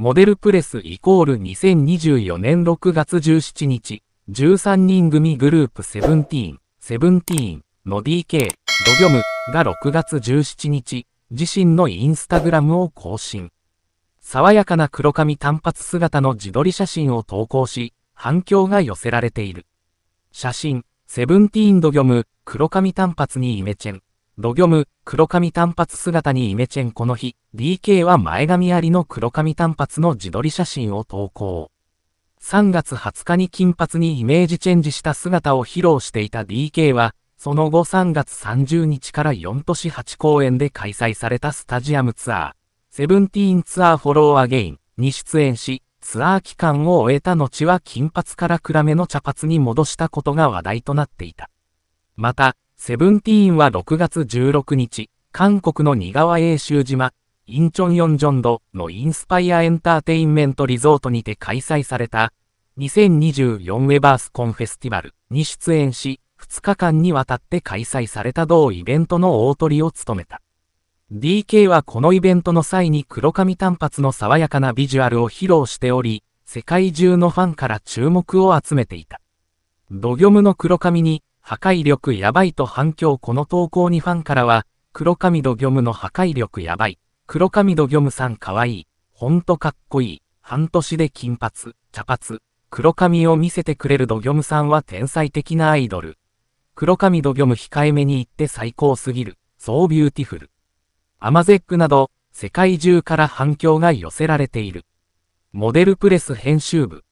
モデルプレスイコール2024年6月17日、13人組グループセブンティーン、セブンティーンの DK、ドギョムが6月17日、自身のインスタグラムを更新。爽やかな黒髪短髪姿の自撮り写真を投稿し、反響が寄せられている。写真、セブンティーンドギョム、黒髪短髪にイメチェン。ドギョム、黒髪短髪姿にイメチェンこの日、DK は前髪ありの黒髪短髪の自撮り写真を投稿。3月20日に金髪にイメージチェンジした姿を披露していた DK は、その後3月30日から4都市8公演で開催されたスタジアムツアー、セブンティーンツアーフォローアゲインに出演し、ツアー期間を終えた後は金髪から暗めの茶髪に戻したことが話題となっていた。また、セブンティーンは6月16日、韓国の似川永州島、インチョンヨンジョンドのインスパイアエンターテインメントリゾートにて開催された、2024ウェバースコンフェスティバルに出演し、2日間にわたって開催された同イベントの大取りを務めた。DK はこのイベントの際に黒髪短髪の爽やかなビジュアルを披露しており、世界中のファンから注目を集めていた。ドギョムの黒髪に破壊力やばいと反響この投稿にファンからは、黒髪ドギョムの破壊力やばい、黒髪ドギョムさんかわいい、ほんとかっこいい、半年で金髪、茶髪、黒髪を見せてくれるドギョムさんは天才的なアイドル。黒髪ドギョム控えめに言って最高すぎる、そうビューティフル。アマゼックなど、世界中から反響が寄せられている。モデルプレス編集部。